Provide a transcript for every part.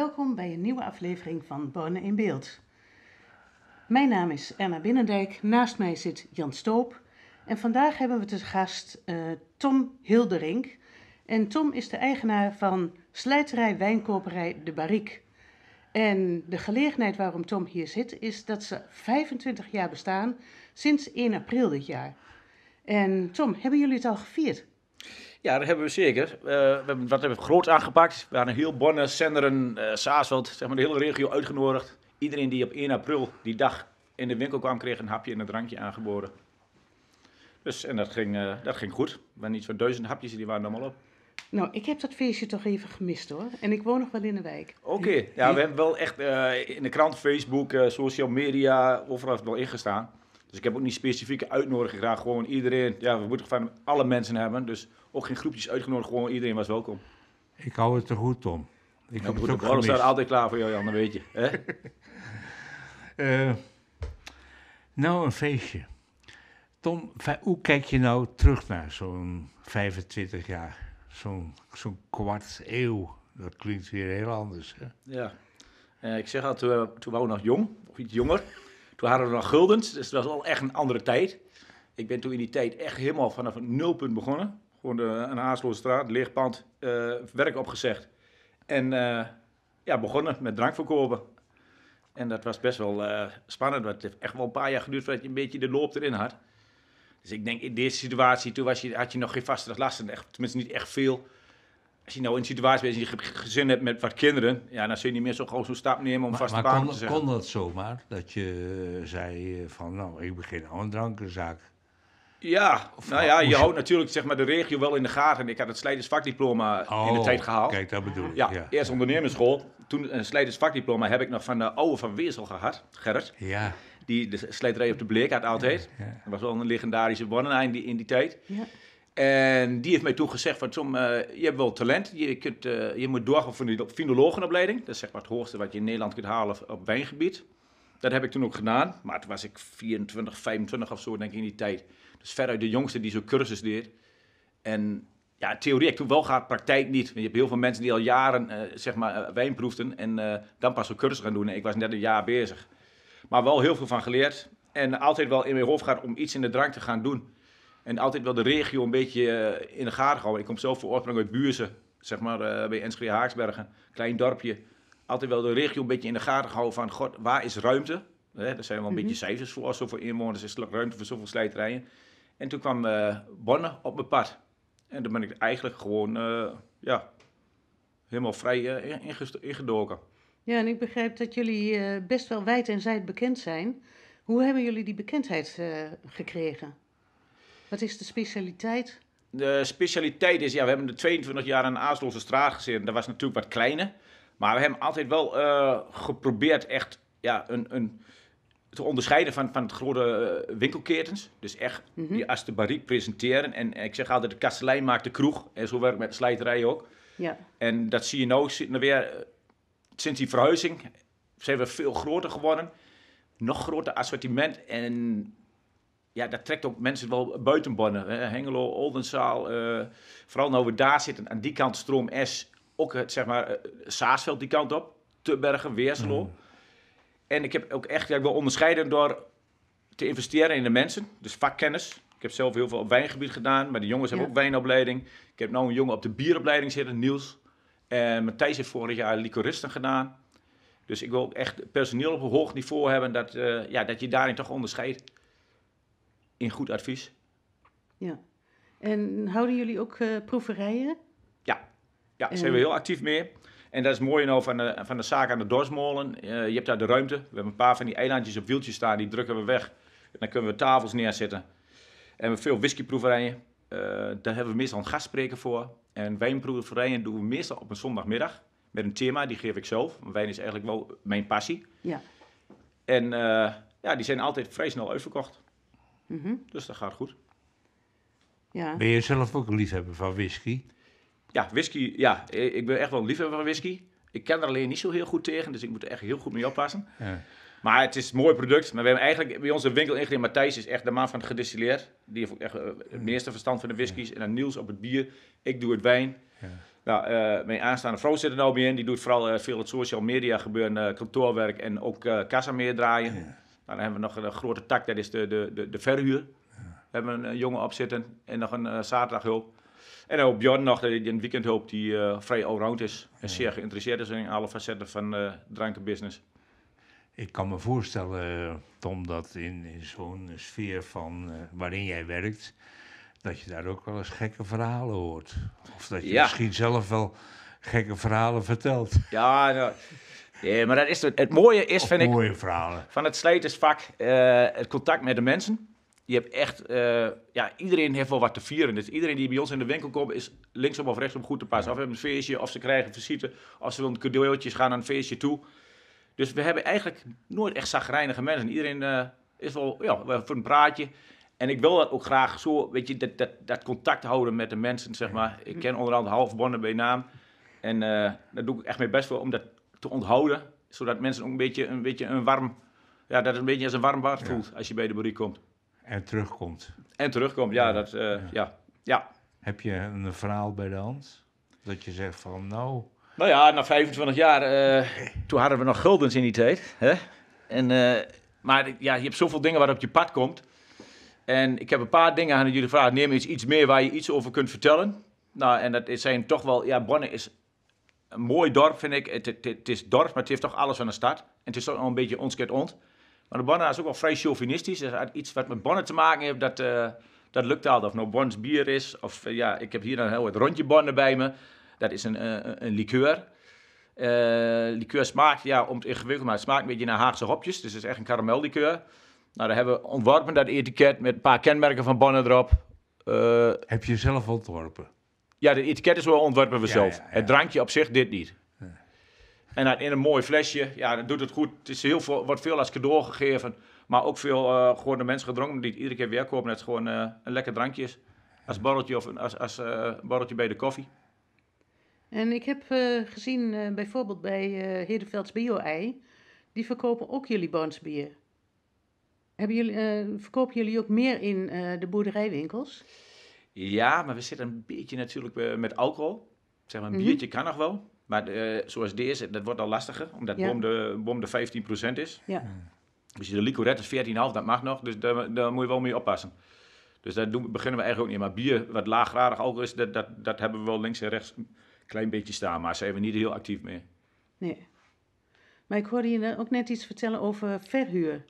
Welkom bij een nieuwe aflevering van Bonen in Beeld. Mijn naam is Erna Binnendijk, naast mij zit Jan Stoop. En vandaag hebben we te gast eh, Tom Hilderink. En Tom is de eigenaar van slijterij wijnkoperij De Bariek. En de gelegenheid waarom Tom hier zit is dat ze 25 jaar bestaan sinds 1 april dit jaar. En Tom, hebben jullie het al gevierd? Ja, dat hebben we zeker. Uh, we hebben, wat hebben we groot aangepakt. We hadden heel Bonne, Senderen, uh, Saasveld, zeg maar de hele regio uitgenodigd. Iedereen die op 1 april die dag in de winkel kwam, kreeg een hapje en een drankje aangeboden. Dus, en dat ging, eh, dat ging goed. We hadden iets van duizend hapjes die waren allemaal op. Nou, ik heb dat feestje toch even gemist hoor. En ik woon nog wel in de wijk. Oké, ja, we hebben wel echt in de krant, Facebook, social media, overal wel ingestaan. Dus ik heb ook niet specifieke uitnodigingen graag: Gewoon iedereen. Ja, we moeten van alle mensen hebben. Dus ook geen groepjes uitgenodigd. Gewoon iedereen was welkom. Ik hou het er goed tom. Ik heb het ook altijd klaar voor jou, Jan. Dan weet je. Hè? Eh, nou, een feestje. Tom, hoe kijk je nou terug naar zo'n 25 jaar? Zo'n kwart eeuw. Dat klinkt weer heel anders. Hè? Ja. Eh, ik zeg altijd toen, toen waren we nog jong, of iets jonger. Toen hadden we nog guldens, dus dat was al echt een andere tijd. Ik ben toen in die tijd echt helemaal vanaf een nulpunt begonnen. Gewoon de, een Haasloze straat, leegpand, uh, werk opgezegd. En eh, ja, begonnen met drank verkopen. En dat was best wel eh, spannend. Het heeft echt wel een paar jaar geduurd voordat je een beetje de loop erin had. Dus ik denk in deze situatie, toen was je, had je nog geen vaste lasten. Echt, tenminste niet echt veel als je nou in een situatie bent, als je gezin hebt met wat kinderen, ja, dan zul je niet meer zo gewoon zo'n stap nemen om vast te baan kon, kon dat zomaar, dat je eh, zei eh, van, nou, ik begin al nou een drankenzaak? Ja, nou ja, je houdt natuurlijk zeg maar, de regio wel in de gaten. Ik had het slijtersvakdiploma in de oh, tijd gehaald. kijk, dat bedoel ik. Ja, eerst ondernemerschool. Toen een slijtersvakdiploma heb ik nog van de eh, oude Van Wezel gehad, Gerrit. Ja. Die de slijterij op de bleek had altijd. Ja, Dat was wel een legendarische wonnen in die, in die tijd. Ja. En die heeft mij toen gezegd, van, Tom, eh, je hebt wel talent, je, kunt, eh, je moet doorgaan voor de finologenopleiding. Dat is zeg maar het hoogste wat je in Nederland kunt halen op wijngebied. Dat heb ik toen ook gedaan, maar toen was ik 24, 25 of zo denk ik in die tijd. Dus veruit de jongste die zo'n cursus deed. En ja, theorie heb ik toen wel gehad, praktijk niet. Want je hebt heel veel mensen die al jaren uh, zeg maar, wijn proefden en dan pas zo'n cursus gaan doen. En ik was net een jaar bezig. Maar wel heel veel van geleerd en altijd wel in mijn hoofd gaat om iets in de drank te gaan doen en altijd wel de regio een beetje eh, in de gaten houden. Ik kom zelf voor oorsprong uit Buurzen, zeg maar eh, bij Enschede Haaksbergen, klein dorpje. Altijd wel de regio een beetje in de gaten houden van, god, waar is ruimte? Hè, daar zijn wel een beetje mhm. cijfers voor, zoveel inwoners is ruimte voor zoveel slijterijen. En toen kwam uh, Bonne op mijn pad. En toen ben ik eigenlijk gewoon, ja, helemaal vrij ingedoken. Ja, en ik begrijp dat jullie best wel wijd en zijd bekend zijn. Hoe hebben jullie die bekendheid gekregen? Wat is de specialiteit? De specialiteit is, ja, we hebben de 22 jaar aan de Aasloze straat gezeten. Dat was natuurlijk wat kleiner. Maar we hebben altijd wel eh, geprobeerd echt ja, een, een, te onderscheiden van, van het grote eh, winkelketens. Dus echt mhm. die als de bariek presenteren. En, ik zeg altijd, de kastelein maakt de kroeg. En zo werkt met met slijterij ook. Ja. En dat zie je nou weer, sinds die verhuizing zijn we veel groter geworden. Nog groter assortiment en ja, dat trekt ook mensen wel buitenbonnen. Hengelo, Oldenzaal, uh, vooral nou we daar zitten, aan die kant Stroom S, ook het, zeg maar eh, Saasveld die kant op, Tubbergen, Weerselo. Mm. En ik heb ook echt, ja, ik wil onderscheiden door te investeren in de mensen, dus vakkennis. Ik heb zelf heel veel op wijngebied gedaan, maar de jongens hebben ook wijnopleiding. Ik heb nu een jongen op de bieropleiding zitten, Niels. En Matthijs heeft vorig jaar licoristen gedaan. Dus ik wil ook echt personeel op een hoog niveau hebben, dat, eh, ja, dat je daarin toch onderscheidt in goed advies. Ja. En houden jullie ook eh, proeverijen? Ja, ja daar zijn we heel actief mee. En dat is mooi nou van de, van de zaak aan de Dorsmolen. Eh, je hebt daar de ruimte. We hebben een paar van die eilandjes op wieltjes staan, die drukken we weg. En dan kunnen we tafels neerzetten. En we hebben veel whiskyproeverijen. Eh, daar hebben we meestal een gastspreker voor. En wijnproeverijen doen we meestal op een zondagmiddag. Met een thema, die geef ik zelf. Wijn is eigenlijk wel mijn passie. Ja. En ja, die zijn altijd vrij snel uitverkocht. Mhm. Dus dat gaat goed. Ja. Ben je zelf ook een liefhebber van whisky? Ja, whisky, ja. Eh, ik ben echt wel een liefhebber van whisky. Ik ken er alleen niet zo heel goed tegen, dus ik moet er echt heel goed mee oppassen. Ja. Maar het is een mooi product. Maar we hebben eigenlijk bij onze winkelingenieur Matthijs is echt de man van het gedistilleerd. Die heeft echt eh, het meeste verstand van de whiskies. En dan Niels op het bier. Ik doe het wijn. Ja. Nou, eh, mijn aanstaande vrouw zit er nou bij in. Die doet vooral veel het social media gebeuren, kantoorwerk en ook kassa meer draaien. Nou, dan hebben we nog een grote tak, dat is de, de, de, de verhuur. We hebben een jongen op zitten en nog een eh, zaterdaghulp. En dan Bjorn nog, die een eh, weekendhulp die vrij allround is. En zeer geïnteresseerd is in alle facetten van uh, drankenbusiness. Ik kan me voorstellen, Tom, dat in, in zo'n sfeer van, waarin jij werkt... dat je daar ook wel eens gekke verhalen hoort. Of dat je misschien zelf wel gekke verhalen vertelt. Ja, nou, ja, maar dat is het, het mooie is, vind ik... mooie verhalen. Van het slijtersvak, eh, het contact met de mensen. Je hebt echt... Eh, ja, iedereen heeft wel wat te vieren. Dus iedereen die bij ons in de winkel komt, is linksom of rechtsom goed te passen. Of hebben een feestje, of ze krijgen visite. Of ze willen cadeautjes gaan aan een feestje toe. Dus we hebben eigenlijk nooit echt zagrijnige mensen. Iedereen eh, is wel ja, voor een praatje. En ik wil dat ook graag zo, weet je, dat, dat, dat contact houden met de mensen, zeg maar. Ik ken onder andere Halfbonnen bij naam. En uh, daar doe ik echt mijn best voor omdat te onthouden. Zodat mensen ook een beetje een, beetje een warm, ja, dat het een beetje als een warm bad voelt als je bij de boerderij komt. En terugkomt. En terugkomt, ja. Dat, eh, ja. Ja. Heb je een verhaal bij de hand? Dat je zegt van nou... Nou ja, na 25 jaar, eh, toen hadden we nog guldens in die tijd. Hè? En, eh, maar ja, je hebt zoveel dingen waarop op je pad komt. En ik heb een paar dingen aan jullie gevraagd. Neem eens iets meer waar je iets over kunt vertellen. Nou, en dat zijn toch wel, ja, Bonne is een mooi dorp, vind ik. Het, het, is dorp, maar het heeft toch alles van de stad. En het is toch al een beetje ons ont. Maar de Bonner is ook wel vrij chauvinistisch. Er is iets wat met Bonner te maken heeft, dat, uh, dat lukt altijd. Of nou Bons bier is, of eh, ja, ik heb hier een heel wat rondje Bonner bij me. Dat is een, uh, een liqueur. liqueur smaakt, ja, om het ingewikkeld, maar het smaakt een beetje naar Haagse hopjes. Dus het is echt een karamellikeur. Nou, daar hebben we ontworpen, dat etiket, met een paar kenmerken van Bonner erop. Heb je zelf ontworpen? Ja, de etiketten ontwerpen we ja, zelf. Het drankje op zich, dit niet. En dan in een mooi flesje, ja, dat doet het goed. Het is heel veel, wordt veel als cadeau gegeven, maar ook veel uh, eh, gewoon de mensen gedronken die het iedere keer weer kopen. Dat het gewoon eh, een lekker drankje is. Als borreltje of een, als, als eh, borreltje bij de koffie. En ik heb gezien bijvoorbeeld bij Heerdevelds Bio-ei, die verkopen ook jullie boonsbier. Hebben jullie, verkopen jullie ook meer in de boerderijwinkels? Ja, maar we zitten een beetje natuurlijk eh, met alcohol. Zeg maar, een mhm. biertje kan nog wel. Maar eh, zoals deze, dat wordt al lastiger, omdat bom, de, bom de 15% is. Ja. Dus de licorette is 14,5, dat mag nog. Dus daar, daar, moet je wel mee oppassen. Dus daar doen, beginnen we eigenlijk ook niet. Maar bier, wat laaggradig alcohol is, dat, dat, dat hebben we wel links en rechts een klein beetje staan. Maar zijn we niet heel actief mee. Nee. Maar ik hoorde je ook net iets vertellen over verhuur.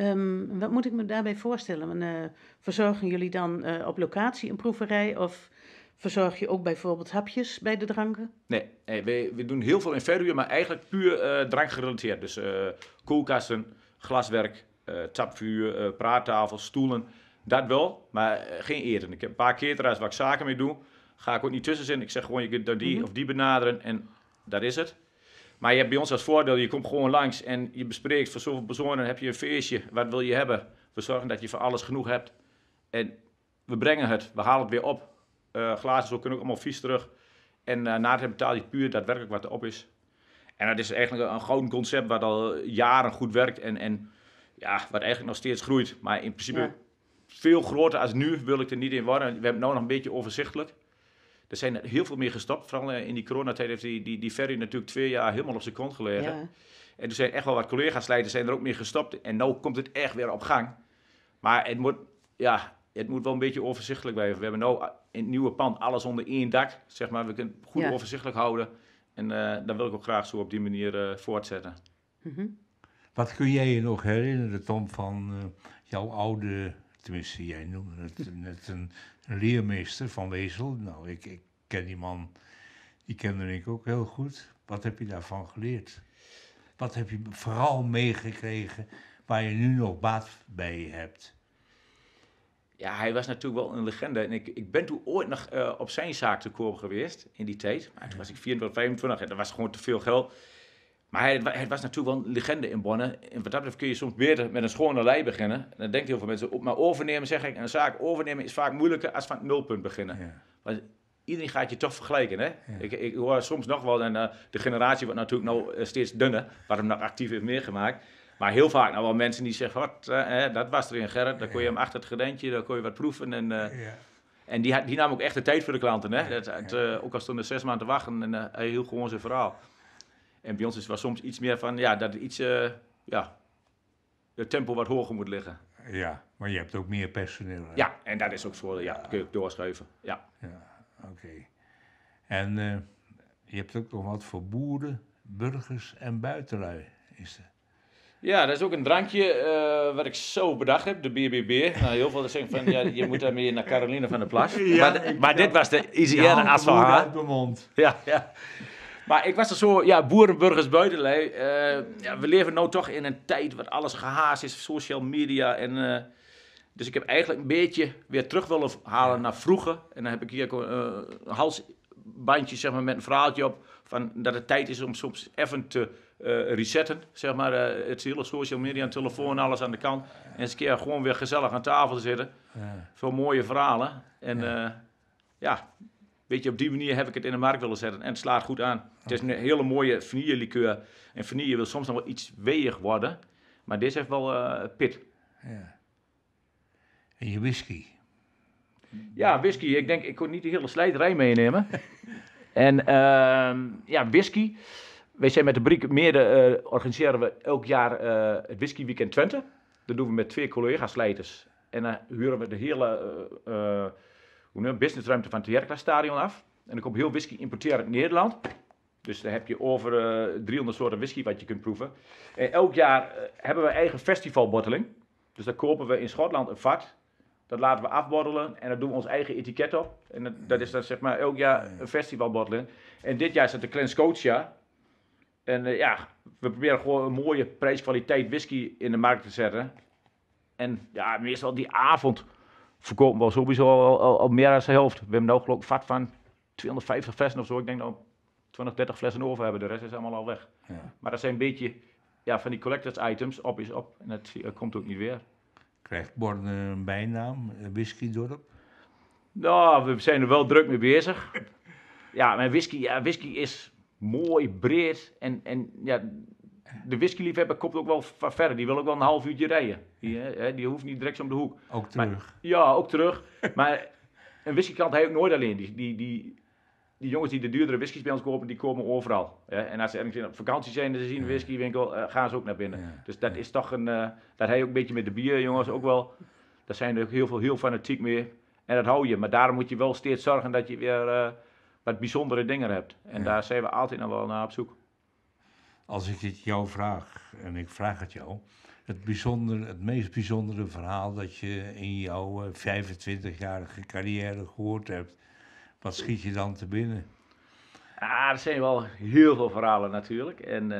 Ehm, wat moet ik me daarbij voorstellen? Eh, verzorgen jullie dan eh, op locatie een proeverij of verzorg je ook bijvoorbeeld hapjes bij de dranken? Nee, we, doen heel veel in Veruwe, maar eigenlijk puur eh, drankgerelateerd, Dus koelkasten, glaswerk, tapvuur, praattafels, stoelen. Dat wel, maar geen eten. Ik heb een paar trouwens waar ik zaken mee doe. Ga ik ook niet tussen Ik zeg gewoon, je kunt die mhm. of die benaderen en dat is het. Maar je hebt bij ons als voordeel, je komt gewoon langs en je bespreekt voor zoveel personen heb je een feestje. Wat wil je hebben? We zorgen dat je voor alles genoeg hebt. En we brengen het, we halen het weer op. Eh, glazen zo kunnen ook allemaal vies terug. En uh, na het betaal je puur daadwerkelijk wat er op is. En dat is eigenlijk een gewoon concept wat al jaren goed werkt en, en ja, wat eigenlijk nog steeds groeit. Maar in principe veel groter als nu wil ik er niet in worden. We hebben het nu nog een beetje overzichtelijk. Er zijn heel veel meer gestopt, Vooral eh, in die coronatijd heeft die, die, die ferry natuurlijk twee jaar helemaal op zijn kont gelegen. En er zijn echt wel wat collega's leiders zijn er ook meer gestopt. En nu komt het echt weer op gang. Maar het moet, ja, het moet wel een beetje overzichtelijk blijven. We hebben nu eh, in het nieuwe pand alles onder één dak. Zeg maar, we kunnen het goed overzichtelijk houden. En uh, eh, dat wil ik ook graag zo op die manier voortzetten. Mhm. Wat kun jij je nog herinneren, Tom, van jouw oude Tenminste, jij noemde het net een, leermeester van Wezel. Nou, ik, ik ken die man, die kende ik ook heel goed. Wat heb je daarvan geleerd? Wat heb je vooral meegekregen waar je nu nog baat bij hebt? Ja, hij was natuurlijk wel een legende. En ik, ik ben toen ooit nog eh, op zijn zaak te komen geweest in die tijd. Maar toen was ik 24, 25 en dat was gewoon te veel geld. Maar hij, het was natuurlijk wel een legende in Bonn. En wat dat betreft kun je soms beter met een schone lei beginnen. En dan denkt heel veel mensen op. Maar overnemen, zeg ik, een zaak overnemen is vaak moeilijker als van het nulpunt beginnen. Ja. Want iedereen gaat je toch vergelijken. Hè? Ik, ik, hoor soms nog wel, eh, de generatie wordt natuurlijk nou eh, steeds dunner, wat hem nog actief heeft meegemaakt. Maar heel vaak nou wel mensen die zeggen, wat, eh, dat was er in Gerrit, dan kon je hem achter het gedentje, dan kon je wat proeven. En, ja. en die, die nam ook echt de tijd voor de klanten. Hè? Dat, het, ook al stonden zes maanden te wachten en hij hield gewoon zijn verhaal. En bij ons is het soms iets meer van, ja, dat iets, uh, ja, het tempo wat hoger moet liggen. Ja, maar je hebt ook meer personeel. Ja, en dat is ook zo, ja, dat kun je ook doorschuiven, ja. Ja, oké. En eh, je hebt ook nog wat voor boeren, burgers en buitenlui, is het? Ja, dat is ook een drankje eh, wat ik zo bedacht heb, de BBB. Nou, heel veel zeggen van, ja, je moet daarmee naar Caroline van der Plas. Ja, maar, maar dit was de Isière mond. Ja, ja. Maar ik was er zo, ja, boerenburgers buitenlei. Eh, ja, we leven nu toch in een tijd waar alles gehaast is, social media. En, eh, dus ik heb eigenlijk een beetje weer terug willen halen naar vroeger. En dan heb ik hier eh, een halsbandje zeg maar, met een verhaaltje op. Van dat het tijd is om soms even te resetten. Zeg maar, het hele social media en telefoon alles aan de kant. En eens een keer gewoon weer gezellig aan tafel zitten. Ja. Voor mooie verhalen. En ja Weet je, op die manier heb ik het in de markt willen zetten. En het slaat goed aan. Het is een hele mooie vanillelikeur. En vanille wil soms nog wel iets weeg worden. Maar dit heeft wel eh, pit. Ja. En je whisky? Ja, whisky. Ik denk, ik kon niet de hele slijterij meenemen. en ehm, ja, whisky. Wij zijn met de Briek Meerden eh, organiseren we elk jaar eh, het Whisky Weekend Twente. Dat doen we met twee collega's slijters En dan huren we de hele hoe businessruimte van het Tjerkla Stadion af. En ik komt heel whisky importeren uit Nederland. Dus daar heb je over 300 eh, soorten whisky wat je kunt proeven. En eh, elk jaar eh, hebben we eigen festivalbotteling. Dus dan kopen we in Schotland een vat. Dat laten we afbottelen en dan doen we ons eigen etiket op. En dat, dat is dan zeg maar elk jaar een festivalbotteling. En dit jaar is het de Clan Scotia. En ja, we proberen gewoon een mooie prijskwaliteit whisky in de markt te zetten. En ja, meestal die avond verkopen we sowieso al, meer dan de helft. We hebben nu geloof ik vat van 250 flessen of zo. Ik denk dat we 20, 30 flessen over hebben. De rest is allemaal al weg. Maar dat zijn een beetje ja, van die collectors items. Op is op. En dat komt ook niet weer. Krijgt Borden een bijnaam? Dorp? Nou, we zijn er wel druk mee bezig. Ja, maar whisky, ja, whisky is mooi, breed en, en ja, de whiskyliefhebber komt ook wel verder. Die wil ook wel een half uurtje rijden. Die, hè, die hoeft niet direct om de hoek. Ook terug. ja, ook terug. maar een whisky heb hij ook nooit alleen. Die, die, die, jongens die de duurdere whiskies bij ons kopen, die komen overal. En als ze ergens op vakantie zijn en ze zien een whiskywinkel, eh, gaan ze ook naar binnen. Dus dat is toch een... Uh, dat hij ook een beetje met de bierjongens ook wel... Daar zijn er ook heel veel heel fanatiek mee. En dat hou je. Maar daarom moet je wel steeds zorgen dat je weer eh, wat bijzondere dingen hebt. En daar zijn we altijd nog wel naar op zoek als ik het jou vraag, en ik vraag het jou, het, bijzondere, het meest bijzondere verhaal dat je in jouw 25-jarige eh, carrière gehoord hebt, wat schiet je dan te binnen? Ah, er zijn wel heel veel verhalen natuurlijk. En eh,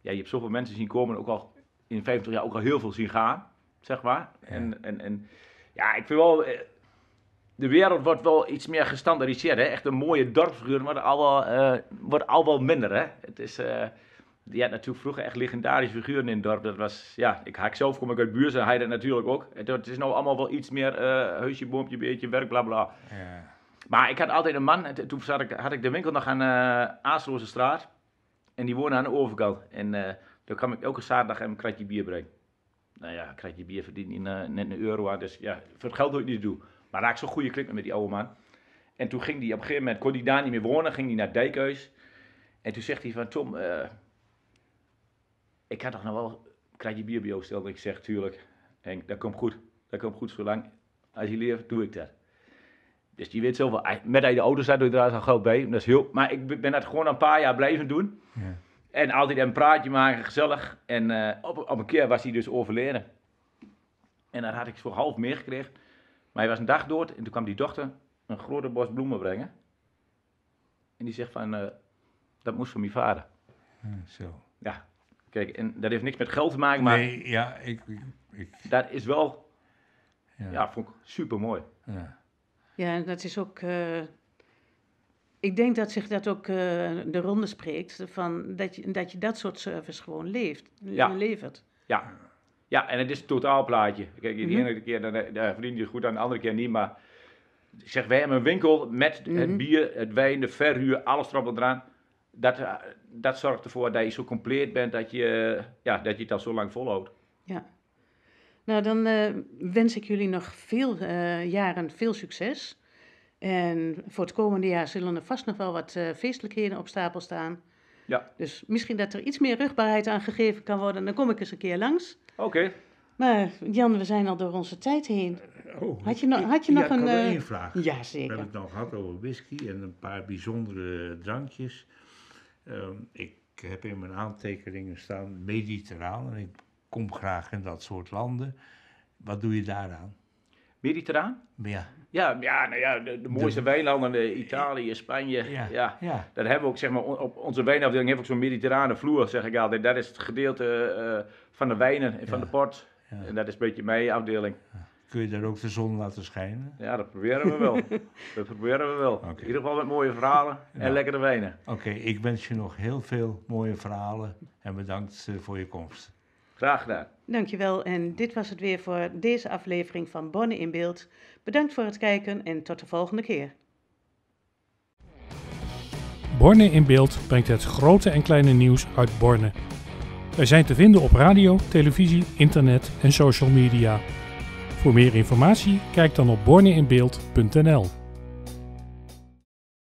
ja, je hebt zoveel mensen zien komen, ook al in 50 jaar ook al heel veel zien gaan, zeg maar. En, en, en ja, ik vind wel, eh, de wereld wordt wel iets meer gestandardiseerd. Hè? Echt een mooie dorpsfiguur, maar al wel, wordt al wel minder. Hè? Het is, die had natuurlijk vroeger echt legendarische figuren in het dorp. Dat was, ja, ik, haak zelf kom ik uit Buurzen, hij dat natuurlijk ook. Het, is nou allemaal wel iets meer uh, eh, huisje, boompje, beetje werk, bla bla. Ja. Maar ik had altijd een man, en toen zat ik, had ik de winkel nog aan uh, Aasloze straat. En die woonde aan de overkant. En uh, eh, dan kwam ik elke zaterdag hem een kratje bier brengen. Nou ja, een kratje bier verdient net een euro dus ja, voor het geld doe ik niet doen. Maar raak zo'n goede klik met die oude man. En toen ging die op een gegeven moment, kon die daar niet meer wonen, ging die naar Dijkhuis. En toen zegt hij van, Tom, ik had toch nog wel een je bier bij jou Ik zeg, tuurlijk, Henk, dat komt goed. Dat komt goed, zolang als je leert, doe ik dat. Dus die weet zoveel. Eh, met die de auto zat doe ik daar al geld bij. Dat is heel, maar ik ben dat gewoon een paar jaar blijven doen. Ja. En altijd een praatje maken, gezellig. En eh, op, op, een keer was hij dus overleden. En daar had ik voor half meer gekregen Maar hij was een dag dood en toen kwam die dochter een grote bos bloemen brengen. En die zegt van, eh, dat moest van mijn vader. zo. Ja, Kijk, en dat heeft niks met geld te maken, maar nee, ja, ik, ik, dat is wel, ja, ja vond ik super mooi. Ja. ja, dat is ook, eh, ik denk dat zich dat ook eh, de ronde spreekt, van dat, je, dat je dat soort service gewoon leeft, levert. Ja. ja, en het is een plaatje. Kijk, de mhm. ene keer dan, eh, dan verdien je het goed, aan de andere keer niet, maar zeg, wij hebben een winkel met het mhm. bier, het wijn, de verhuur, alles erop en eraan dat, eh, dat zorgt ervoor dat je zo compleet bent dat je, ja, dat je het al zo lang volhoudt. Ja. Nou, dan eh, wens ik jullie nog veel uh, jaren veel succes. En voor het komende jaar zullen er vast nog wel wat uh, feestelijkheden op stapel staan. Ja. Dus misschien dat er iets meer rugbaarheid aan gegeven kan worden. Dan kom ik eens een keer langs. Oké. Maar Jan, we zijn al door onze tijd heen. Oh, had je, had je nog een. één vraag. Ja, zeker. We hebben het nog gehad over whisky en een paar bijzondere drankjes. Ehm, ik heb in mijn aantekeningen staan mediterraan en ik kom graag in dat soort landen. Wat doe je daaraan? Mediterraan? Ja. Ja, ja, nou ja de, mooiste de, eh, Italië, Spanje. Ja, ja. Dat hebben we ook, zeg maar, op onze wijnafdeling heeft ook zo'n mediterrane vloer, zeg ik altijd. Dat is het gedeelte eh, van de wijnen en van de port. En dat is een beetje mijn afdeling. Ja kun je daar ook de zon laten schijnen? Ja, dat proberen we wel. dat proberen we wel. In ieder geval met mooie verhalen en nou. lekkere wijnen. Oké, ik wens je nog heel veel mooie verhalen en bedankt eh, voor je komst. Graag gedaan. Dankjewel en dit was het weer voor deze aflevering van Bonne in Beeld. Bedankt voor het kijken en tot de volgende keer. Borne in Beeld brengt het grote en kleine nieuws uit Borne. Wij zijn te vinden op radio, televisie, internet en social media. Voor meer informatie kijk dan op borneinbeeld.nl.